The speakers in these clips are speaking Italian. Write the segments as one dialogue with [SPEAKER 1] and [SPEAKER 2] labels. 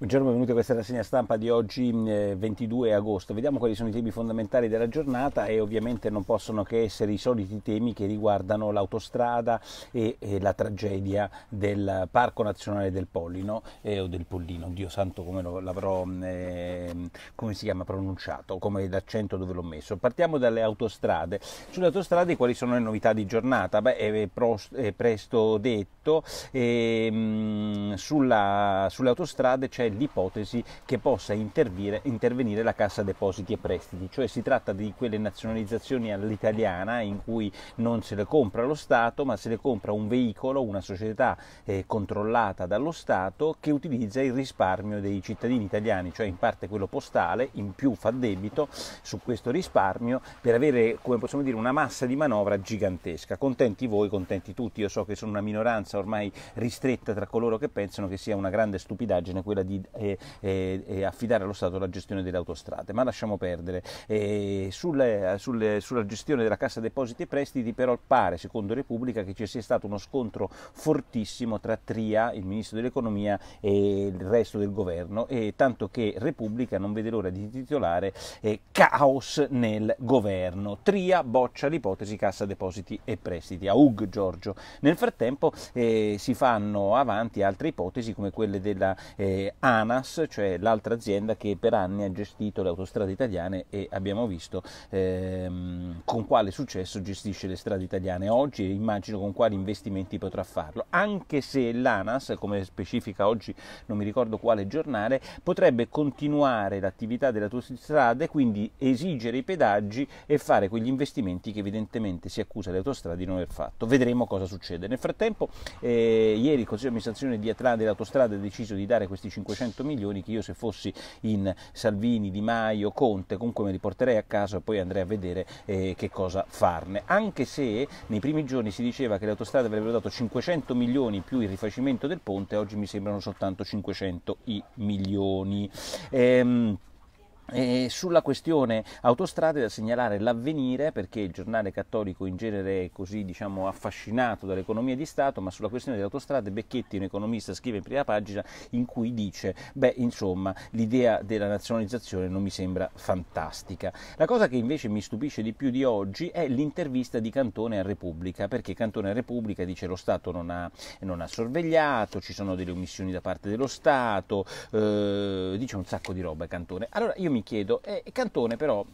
[SPEAKER 1] Buongiorno, benvenuti a questa rassegna stampa di oggi 22 mm, eh, agosto. Vediamo quali sono i temi fondamentali della giornata e ovviamente non possono che essere i soliti temi che riguardano l'autostrada e, e la tragedia del Parco Nazionale del Pollino eh, o del Pollino, Dio santo come lo, l'avrò eh, come si chiama pronunciato, come l'accento dove l'ho messo. Partiamo dalle autostrade. Sulle autostrade quali sono le novità di giornata? Beh, è, prost, è presto detto, eh, sulla, sulle autostrade c'è l'ipotesi che possa intervenire la Cassa Depositi e Prestiti, cioè si tratta di quelle nazionalizzazioni all'italiana in cui non se le compra lo Stato ma se le compra un veicolo, una società eh, controllata dallo Stato che utilizza il risparmio dei cittadini italiani, cioè in parte quello postale, in più fa debito su questo risparmio per avere, come possiamo dire, una massa di manovra gigantesca. Contenti voi, contenti tutti, io so che sono una minoranza ormai ristretta tra coloro che pensano che sia una grande stupidaggine quella di e, e, e affidare allo Stato la gestione delle autostrade, ma lasciamo perdere. Sulle, sulle, sulla gestione della Cassa Depositi e Prestiti però pare, secondo Repubblica, che ci sia stato uno scontro fortissimo tra Tria, il Ministro dell'Economia, e il resto del governo, tanto che Repubblica non vede l'ora di titolare eh, Caos nel governo. Tria boccia l'ipotesi Cassa Depositi e Prestiti. A Ug Giorgio. Nel frattempo eh, si fanno avanti altre ipotesi come quelle della eh, ANAS, cioè l'altra azienda che per anni ha gestito le autostrade italiane e abbiamo visto ehm, con quale successo gestisce le strade italiane oggi e immagino con quali investimenti potrà farlo, anche se l'ANAS, come specifica oggi non mi ricordo quale giornale, potrebbe continuare l'attività delle autostrade, quindi esigere i pedaggi e fare quegli investimenti che evidentemente si accusa le autostrade di non aver fatto. Vedremo cosa succede. Nel frattempo eh, ieri il Consiglio di amministrazione di Atlante dell'autostrada ha deciso di dare questi 500 500 milioni che io se fossi in Salvini, Di Maio, Conte, comunque me li porterei a casa e poi andrei a vedere eh, che cosa farne. Anche se nei primi giorni si diceva che le autostrade avrebbero dato 500 milioni più il rifacimento del ponte, oggi mi sembrano soltanto 500 i milioni. Ehm, e sulla questione autostrade è da segnalare l'avvenire, perché il giornale cattolico in genere è così diciamo, affascinato dall'economia di Stato, ma sulla questione delle autostrade Becchetti, un economista, scrive in prima pagina in cui dice, beh insomma l'idea della nazionalizzazione non mi sembra fantastica. La cosa che invece mi stupisce di più di oggi è l'intervista di Cantone a Repubblica, perché Cantone a Repubblica dice lo Stato non ha, non ha sorvegliato, ci sono delle omissioni da parte dello Stato, eh, dice un sacco di roba Cantone. Allora io mi mi chiedo, eh, Cantone però,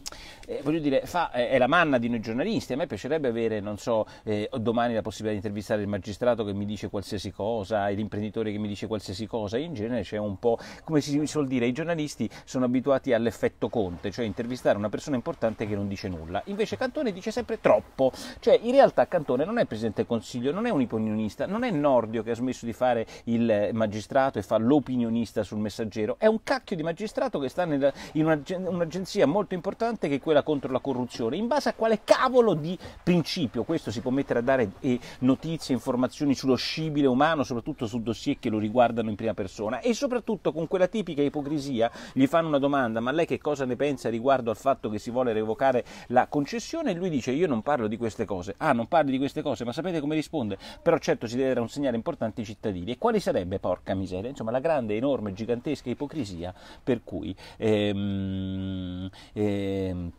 [SPEAKER 1] eh, voglio dire, fa, eh, è la manna di noi giornalisti, a me piacerebbe avere, non so, eh, domani la possibilità di intervistare il magistrato che mi dice qualsiasi cosa, l'imprenditore che mi dice qualsiasi cosa, in genere c'è un po', come si suol dire, i giornalisti sono abituati all'effetto Conte, cioè intervistare una persona importante che non dice nulla, invece Cantone dice sempre troppo, cioè in realtà Cantone non è Presidente del Consiglio, non è un opinionista, non è Nordio che ha smesso di fare il magistrato e fa l'opinionista sul messaggero, è un cacchio di magistrato che sta nel, in una un'agenzia molto importante che è quella contro la corruzione. In base a quale cavolo di principio questo si può mettere a dare eh, notizie, informazioni sullo scibile umano, soprattutto su dossier che lo riguardano in prima persona? E soprattutto con quella tipica ipocrisia gli fanno una domanda, ma lei che cosa ne pensa riguardo al fatto che si vuole revocare la concessione? E lui dice io non parlo di queste cose. Ah, non parli di queste cose, ma sapete come risponde? Però certo si deve dare un segnale importante ai cittadini. E quale sarebbe, porca miseria, insomma la grande, enorme, gigantesca ipocrisia per cui... Ehm, Mmm, eh...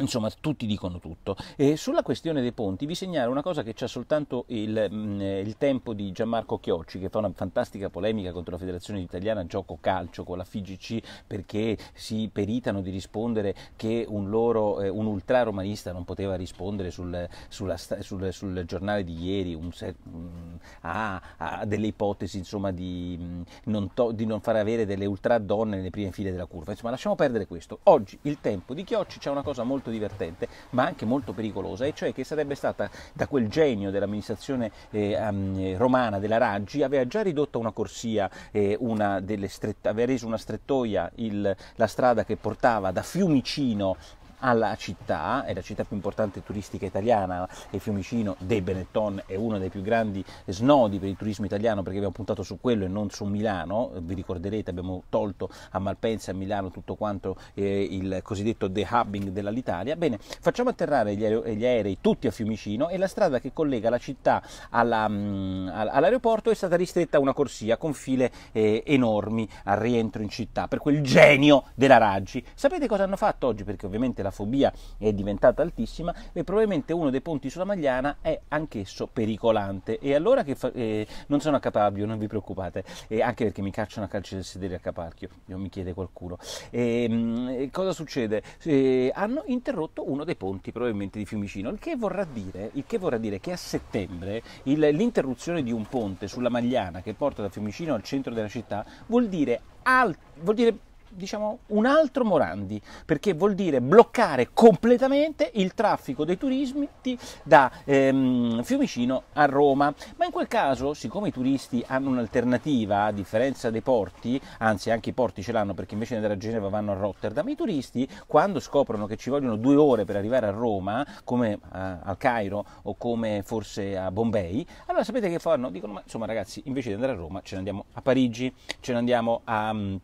[SPEAKER 1] Insomma, tutti dicono tutto. E sulla questione dei ponti vi segnalo una cosa che c'è soltanto il, mm, eh, il, tempo di Gianmarco Chiocci, che fa una fantastica polemica contro la Federazione Italiana Gioco Calcio con la FIGC perché si peritano di rispondere che un, loro, eh, un ultra romanista non poteva rispondere sul, sulla, sul, sul giornale di ieri un, mm, a, a, delle ipotesi insomma, di, mm, non to, di, non far avere delle ultra donne nelle prime file della curva. Insomma, lasciamo perdere questo. Oggi il tempo di Chiocci c'è una cosa molto molto divertente, ma anche molto pericolosa, e cioè che sarebbe stata da quel genio dell'amministrazione eh, romana della Raggi, aveva già ridotto una corsia, eh, una strette, aveva reso una strettoia il, la strada che portava da Fiumicino alla città, è la città più importante turistica italiana e Fiumicino dei Benetton è uno dei più grandi snodi per il turismo italiano perché abbiamo puntato su quello e non su Milano, vi ricorderete abbiamo tolto a Malpensa, a Milano tutto quanto eh, il cosiddetto de-hubbing dell'Italia. Bene, facciamo atterrare gli, aere- gli, aerei tutti a Fiumicino e la strada che collega la città alla, mh, mm, all'aeroporto è stata ristretta a una corsia con file eh, enormi al rientro in città per quel genio della Raggi. Sapete cosa hanno fatto oggi? Perché ovviamente la fobia è diventata altissima e probabilmente uno dei ponti sulla Magliana è anch'esso pericolante e allora che fa- eh, non sono a capabio, non vi preoccupate, eh, anche perché mi cacciano a calci del sedere a capacchio, mi chiede qualcuno. Eh, cosa succede? Eh, hanno interrotto uno dei ponti probabilmente di Fiumicino, il che vorrà dire, che, vorrà dire che, a settembre il, l'interruzione di un ponte sulla Magliana che porta da Fiumicino al centro della città vuol dire, alt- vuol dire diciamo, un altro Morandi, perché vuol dire bloccare completamente il traffico dei turisti da ehm, Fiumicino a Roma. Ma in quel caso, siccome i turisti hanno un'alternativa, a differenza dei porti, anzi anche i porti ce l'hanno perché invece di andare a Genova vanno a Rotterdam, i turisti quando scoprono che ci vogliono due ore per arrivare a Roma, come eh, al Cairo o come forse a Bombay, allora sapete che fanno? Dicono, ma insomma ragazzi, invece di andare a Roma ce ne andiamo a Parigi, ce ne andiamo a... Mm,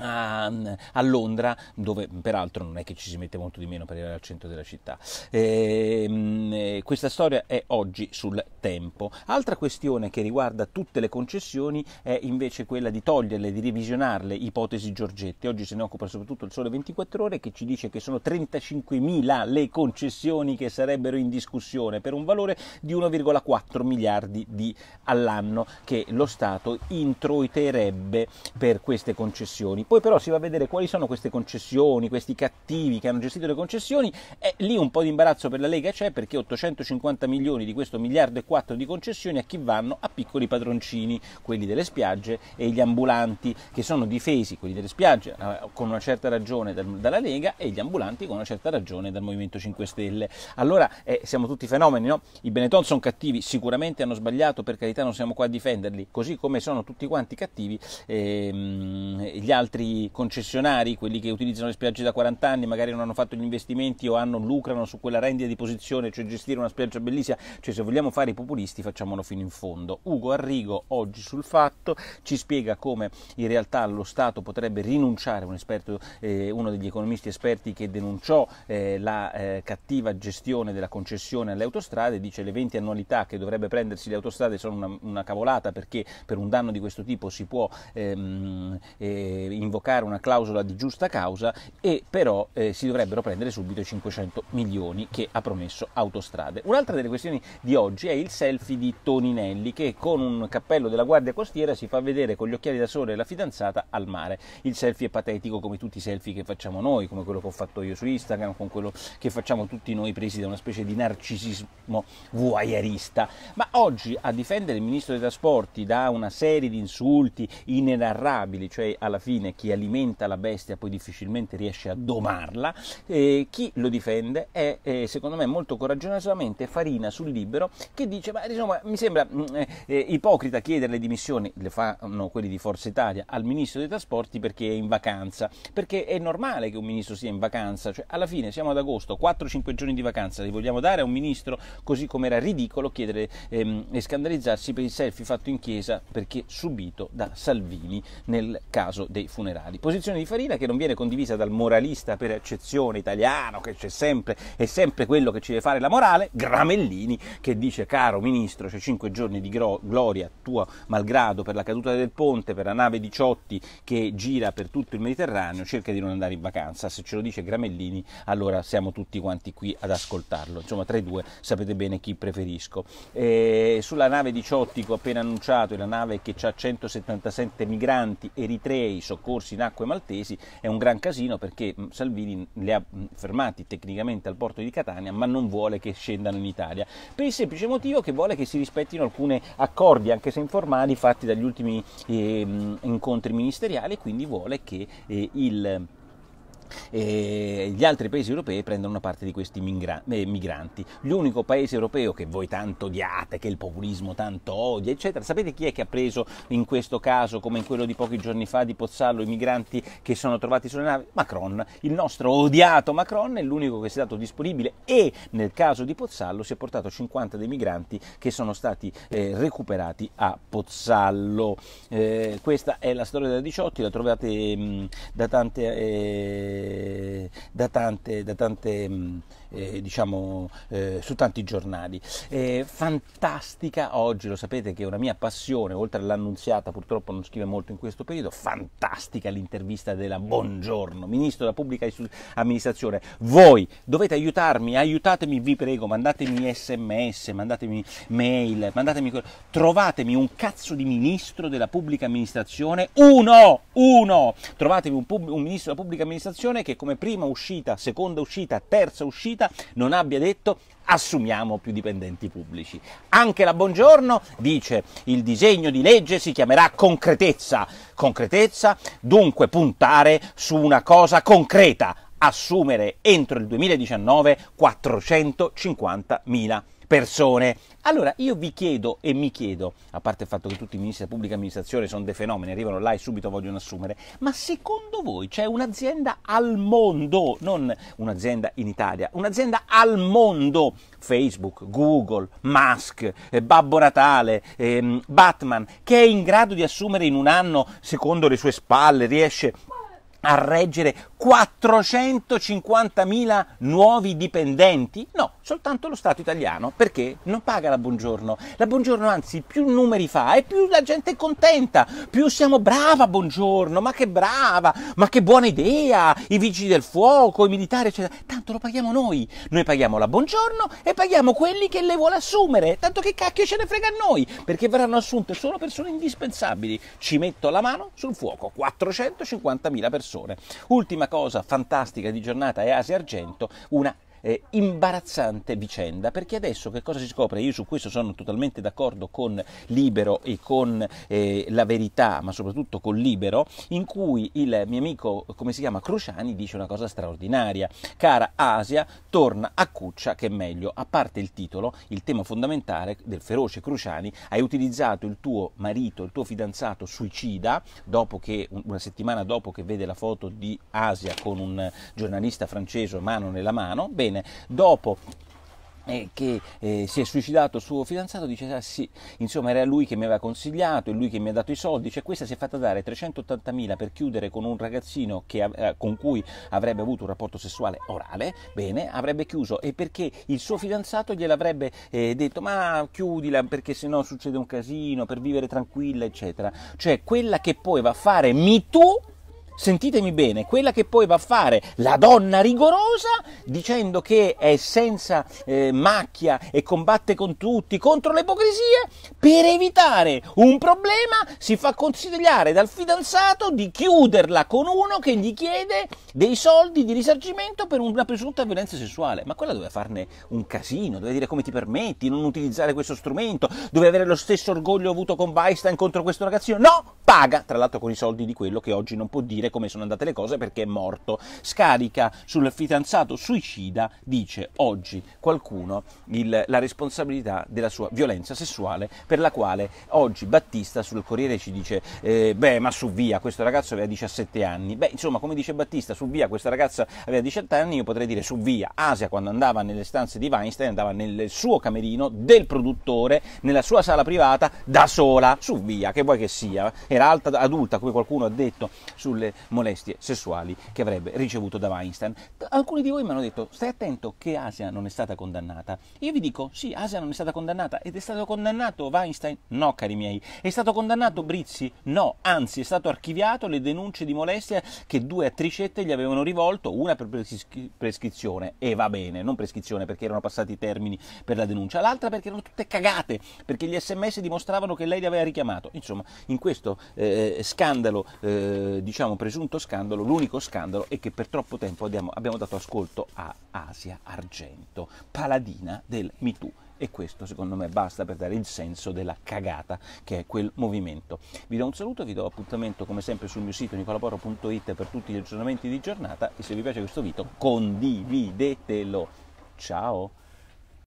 [SPEAKER 1] a, a, Londra, dove peraltro non è che ci si mette molto di meno per arrivare al centro della città. E, ehm, eh, questa storia è oggi sul tempo. Altra questione che riguarda tutte le concessioni è invece quella di toglierle, di revisionarle, ipotesi Giorgetti. Oggi se ne occupa soprattutto il Sole 24 Ore che ci dice che sono 35.000 le concessioni che sarebbero in discussione per un valore di 1,4 miliardi di all'anno che lo Stato introiterebbe per queste concessioni poi però si va a vedere quali sono queste concessioni, questi cattivi che hanno gestito le concessioni, e lì un po' di imbarazzo per la Lega c'è perché 850 milioni di questo miliardo e quattro di concessioni a chi vanno? A piccoli padroncini, quelli delle spiagge e gli ambulanti che sono difesi, quelli delle spiagge eh, con una certa ragione dalla Lega e gli ambulanti con una certa ragione dal Movimento 5 Stelle. Allora eh, siamo tutti fenomeni, no? I Benetton sono cattivi, sicuramente hanno sbagliato, per carità non siamo qua a difenderli, così come sono tutti quanti cattivi eh, gli altri altri concessionari, quelli che utilizzano le spiagge da 40 anni, magari non hanno fatto gli investimenti o hanno, lucrano su quella rendita di posizione, cioè gestire una spiaggia bellissima, cioè se vogliamo fare i populisti facciamolo fino in fondo. Ugo Arrigo oggi sul fatto ci spiega come in realtà lo Stato potrebbe rinunciare, un esperto, eh, uno degli economisti esperti che denunciò eh, la eh, cattiva gestione della concessione alle autostrade, dice le 20 annualità che dovrebbe prendersi le autostrade sono una, una cavolata perché per un danno di questo tipo si può ehm, eh, invocare una clausola di giusta causa e però eh, si dovrebbero prendere subito i 500 milioni che ha promesso Autostrade. Un'altra delle questioni di oggi è il selfie di Toninelli che con un cappello della Guardia Costiera si fa vedere con gli occhiali da sole la fidanzata al mare. Il selfie è patetico come tutti i selfie che facciamo noi, come quello che ho fatto io su Instagram, con quello che facciamo tutti noi presi da una specie di narcisismo voyeurista. Ma oggi a difendere il ministro dei trasporti da una serie di insulti inenarrabili, cioè alla fine chi alimenta la bestia poi difficilmente riesce a domarla, eh, chi lo difende è eh, secondo me molto coraggiosamente Farina sul libero che dice ma insomma mi sembra mm, eh, eh, ipocrita chiedere le dimissioni, le fanno quelli di Forza Italia, al ministro dei trasporti perché è in vacanza, perché è normale che un ministro sia in vacanza, cioè alla fine siamo ad agosto, 4-5 giorni di vacanza li vogliamo dare a un ministro così come era ridicolo chiedere ehm, e scandalizzarsi per il selfie fatto in chiesa perché subito da Salvini nel caso dei funerali funerali. Posizione di Farina che non viene condivisa dal moralista per accezione italiano, che c'è sempre, è sempre quello che ci deve fare la morale, Gramellini, che dice caro ministro, c'è cinque giorni di gro- gloria tua malgrado per la caduta del ponte, per la nave di Ciotti che gira per tutto il Mediterraneo, cerca di non andare in vacanza. Se ce lo dice Gramellini, allora siamo tutti quanti qui ad ascoltarlo. Insomma, tra i due sapete bene chi preferisco. E eh, sulla nave di Ciotti, che ho appena annunciato, è la nave che ha 177 migranti eritrei, soccorsi soccorsi in acque maltesi è un gran casino perché mm, Salvini li ha mm, fermati tecnicamente al porto di Catania ma non vuole che scendano in Italia per il semplice motivo che vuole che si rispettino alcuni accordi anche se informali fatti dagli ultimi eh, incontri ministeriali quindi vuole che eh, il e gli altri paesi europei prendono una parte di questi eh, migranti. L'unico paese europeo che voi tanto odiate, che il populismo tanto odia, eccetera, sapete chi è che ha preso in questo caso, come in quello di pochi giorni fa di Pozzallo, i migranti che sono trovati sulle navi? Macron, il nostro odiato Macron è l'unico che si è dato disponibile e nel caso di Pozzallo si è portato 50 dei migranti che sono stati eh, recuperati a Pozzallo. Eh, questa è la storia della 18, la trovate mh, mm, da tante eh, da tante, da tante mm, eh, diciamo, eh, su tanti giornali. Eh, fantastica oggi, lo sapete che è una mia passione, oltre all'annunziata purtroppo non scrive molto in questo periodo, fantastica l'intervista della Buongiorno, Ministro della Pubblica Amministrazione. Voi dovete aiutarmi, aiutatemi, vi prego, mandatemi sms, mandatemi mail, mandatemi... trovatemi un cazzo di Ministro della Pubblica Amministrazione, uno, uno, trovatevi un, pub... un Ministro della Pubblica Amministrazione che come prima uscita, seconda uscita, terza uscita, vita non abbia detto assumiamo più dipendenti pubblici. Anche la Buongiorno dice il disegno di legge si chiamerà concretezza, concretezza dunque puntare su una cosa concreta, assumere entro il 2019 450.000 persone. Allora io vi chiedo e mi chiedo, a parte il fatto che tutti i ministri della pubblica amministrazione sono dei fenomeni, arrivano là e subito vogliono assumere, ma secondo voi c'è un'azienda al mondo, non un'azienda in Italia, un'azienda al mondo, Facebook, Google, Musk, eh, Babbo Natale, eh, Batman, che è in grado di assumere in un anno, secondo le sue spalle, riesce a reggere 450.000 nuovi dipendenti? No, soltanto lo Stato italiano, perché non paga la buongiorno. La buongiorno anzi più numeri fa e più la gente è contenta, più siamo brava buongiorno, ma che brava, ma che buona idea, i vigili del fuoco, i militari, eccetera. Tanto lo paghiamo noi, noi paghiamo la buongiorno e paghiamo quelli che le vuole assumere, tanto che cacchio ce ne frega a noi, perché verranno assunte solo persone indispensabili. Ci metto la mano sul fuoco, 450.000 persone persone. Ultima cosa fantastica di giornata è Asia Argento, una eh, imbarazzante vicenda, perché adesso che cosa si scopre? Io su questo sono totalmente d'accordo con Libero e con eh, la verità, ma soprattutto con Libero, in cui il mio amico, come si chiama, Cruciani, dice una cosa straordinaria. Cara Asia, torna a Cuccia che è meglio. A parte il titolo, il tema fondamentale del feroce Cruciani, hai utilizzato il tuo marito, il tuo fidanzato suicida, dopo che, una settimana dopo che vede la foto di Asia con un giornalista francese mano nella mano, beh, bene, dopo eh, che eh, si è suicidato suo fidanzato dice ah, sì, insomma era lui che mi aveva consigliato, è lui che mi ha dato i soldi, cioè questa si è fatta dare 380.000 per chiudere con un ragazzino che, eh, con cui avrebbe avuto un rapporto sessuale orale, bene, avrebbe chiuso e perché il suo fidanzato gliel'avrebbe eh, detto ma chiudila perché sennò succede un casino, per vivere tranquilla eccetera, cioè quella che poi va a fare mi Too sentitemi bene, quella che poi va a fare la donna rigorosa dicendo che è senza eh, macchia e combatte con tutti contro l'ipocrisia, per evitare un problema si fa consigliare dal fidanzato di chiuderla con uno che gli chiede dei soldi di risarcimento per una presunta violenza sessuale. Ma quella doveva farne un casino, doveva dire come ti permetti, di non utilizzare questo strumento, doveva avere lo stesso orgoglio avuto con Weinstein contro questo ragazzino. No, paga, tra l'altro con i soldi di quello che oggi non può dire capire come sono andate le cose perché è morto. Scarica sul fidanzato suicida, dice oggi qualcuno, il, la responsabilità della sua violenza sessuale per la quale oggi Battista sul Corriere ci dice eh, beh ma su via questo ragazzo aveva 17 anni. Beh insomma come dice Battista su via questa ragazza aveva 17 anni, io potrei dire su via Asia quando andava nelle stanze di Weinstein andava nel suo camerino del produttore, nella sua sala privata da sola su via che vuoi che sia. Era alta adulta come qualcuno ha detto sulle molestie sessuali che avrebbe ricevuto da Weinstein. Alcuni di voi mi hanno detto stai attento che Asia non è stata condannata. Io vi dico sì, Asia non è stata condannata ed è stato condannato Weinstein? No, cari miei. È stato condannato Brizzi? No, anzi è stato archiviato le denunce di molestia che due attricette gli avevano rivolto, una per prescrizione e va bene, non prescrizione perché erano passati i termini per la denuncia, l'altra perché erano tutte cagate, perché gli sms dimostravano che lei li aveva richiamato. Insomma, in questo eh, scandalo eh, diciamo presunto scandalo, l'unico scandalo è che per troppo tempo abbiamo, abbiamo dato ascolto a Asia Argento, paladina del MeToo e questo secondo me basta per dare il senso della cagata che è quel movimento. Vi do un saluto, vi do appuntamento come sempre sul mio sito nicolaporo.it per tutti gli aggiornamenti di giornata e se vi piace questo video condividetelo. Ciao!